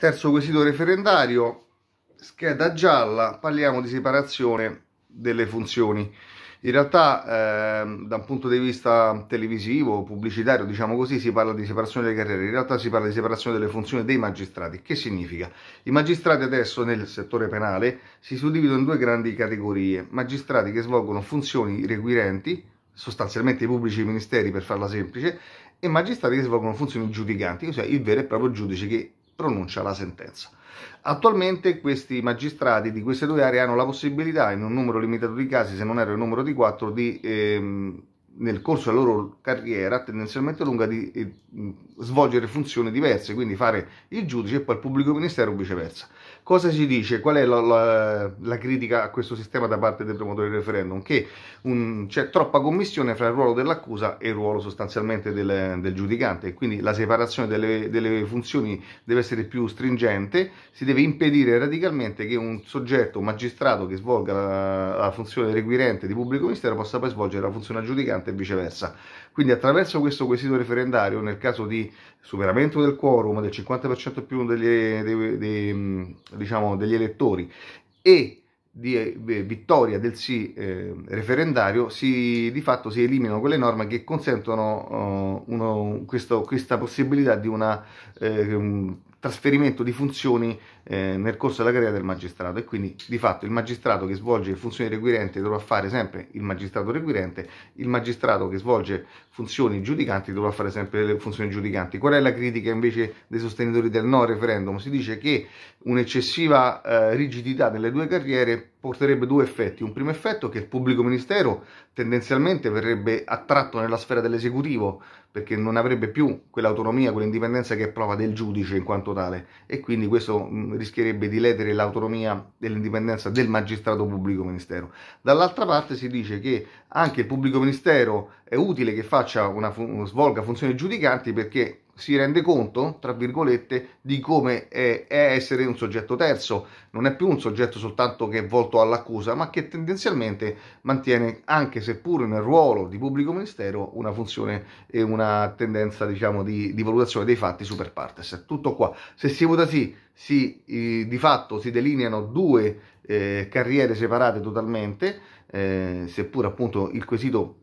Terzo quesito referendario, scheda gialla, parliamo di separazione delle funzioni. In realtà eh, da un punto di vista televisivo, pubblicitario, diciamo così, si parla di separazione delle carriere, in realtà si parla di separazione delle funzioni dei magistrati. Che significa? I magistrati adesso nel settore penale si suddividono in due grandi categorie, magistrati che svolgono funzioni requirenti, sostanzialmente i pubblici ministeri per farla semplice, e magistrati che svolgono funzioni giudicanti, cioè il vero e proprio giudice che pronuncia la sentenza. Attualmente questi magistrati di queste due aree hanno la possibilità, in un numero limitato di casi, se non erro il numero di quattro, di ehm, nel corso della loro carriera tendenzialmente lunga di mm, svolgere funzioni diverse, quindi fare il giudice e poi il pubblico ministero o viceversa. Cosa si dice? Qual è la, la, la, critica a questo sistema da parte dei promotori del referendum? Che c'è troppa commissione fra il ruolo dell'accusa e il ruolo sostanzialmente del, del giudicante, quindi la separazione delle, delle, funzioni deve essere più stringente, si deve impedire radicalmente che un soggetto, un magistrato che svolga la, la funzione requirente di pubblico ministero possa poi svolgere la funzione giudicante e viceversa. Quindi attraverso questo quesito referendario, nel caso di superamento del quorum del 50% più degli, dei, dei, diciamo, degli elettori e di eh, vittoria del sì eh, referendario, si, di fatto si eliminano quelle norme che consentono uh, uno, questo, questa possibilità di una eh, trasferimento di funzioni eh, nel corso della carriera del magistrato e quindi di fatto il magistrato che svolge funzioni requirenti dovrà fare sempre il magistrato requirente, il magistrato che svolge funzioni giudicanti dovrà fare sempre le funzioni giudicanti. Qual è la critica invece dei sostenitori del no referendum? Si dice che un'eccessiva eh, rigidità nelle due carriere porterebbe due effetti. Un primo effetto è che il pubblico ministero tendenzialmente verrebbe attratto nella sfera dell'esecutivo perché non avrebbe più quell'autonomia, quell'indipendenza che è prova del giudice in quanto totale e quindi questo mm, rischierebbe di ledere l'autonomia e l'indipendenza del magistrato pubblico ministero. Dall'altra parte si dice che anche il pubblico ministero è utile che faccia una, svolga funzioni giudicanti perché si rende conto, tra virgolette, di come è, è essere un soggetto terzo, non è più un soggetto soltanto che è volto all'accusa, ma che tendenzialmente mantiene, anche seppur nel ruolo di pubblico ministero, una funzione e una tendenza, diciamo, di, di valutazione dei fatti super partes. Tutto qua. Se si vota sì, si, di fatto si delineano due eh, carriere separate totalmente, eh, seppur appunto il quesito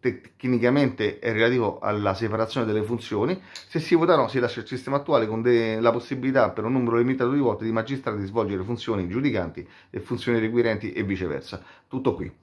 tecnicamente è relativo alla separazione delle funzioni, se si vota no si lascia il sistema attuale con la possibilità per un numero limitato di volte di magistrati di svolgere funzioni giudicanti e funzioni requirenti e viceversa. Tutto qui.